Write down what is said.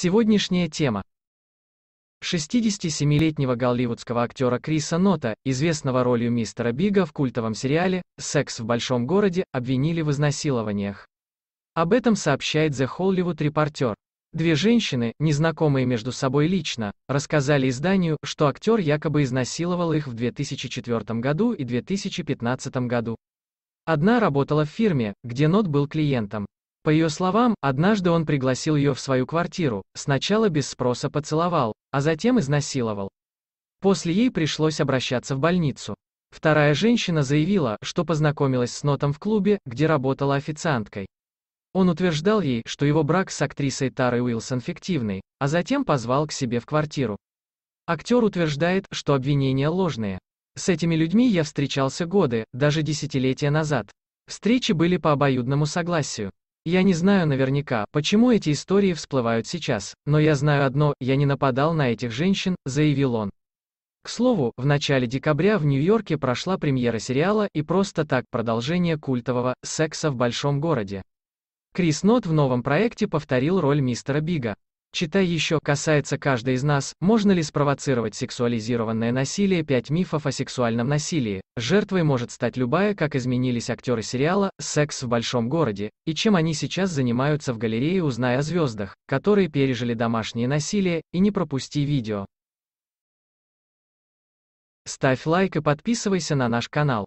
Сегодняшняя тема. 67-летнего голливудского актера Криса Нота, известного ролью мистера Бига в культовом сериале «Секс в большом городе», обвинили в изнасилованиях. Об этом сообщает The Hollywood Reporter. Две женщины, незнакомые между собой лично, рассказали изданию, что актер якобы изнасиловал их в 2004 году и 2015 году. Одна работала в фирме, где Нот был клиентом. По ее словам, однажды он пригласил ее в свою квартиру, сначала без спроса поцеловал, а затем изнасиловал. После ей пришлось обращаться в больницу. Вторая женщина заявила, что познакомилась с Нотом в клубе, где работала официанткой. Он утверждал ей, что его брак с актрисой Тарой Уилсон фиктивный, а затем позвал к себе в квартиру. Актер утверждает, что обвинения ложные. С этими людьми я встречался годы, даже десятилетия назад. Встречи были по обоюдному согласию. Я не знаю наверняка, почему эти истории всплывают сейчас, но я знаю одно, я не нападал на этих женщин, заявил он. К слову, в начале декабря в Нью-Йорке прошла премьера сериала и просто так продолжение культового «Секса в большом городе». Крис Нот в новом проекте повторил роль мистера Бига. Читай еще, касается каждой из нас, можно ли спровоцировать сексуализированное насилие 5 мифов о сексуальном насилии. Жертвой может стать любая, как изменились актеры сериала «Секс в большом городе», и чем они сейчас занимаются в галерее «Узнай о звездах», которые пережили домашнее насилие, и не пропусти видео. Ставь лайк и подписывайся на наш канал.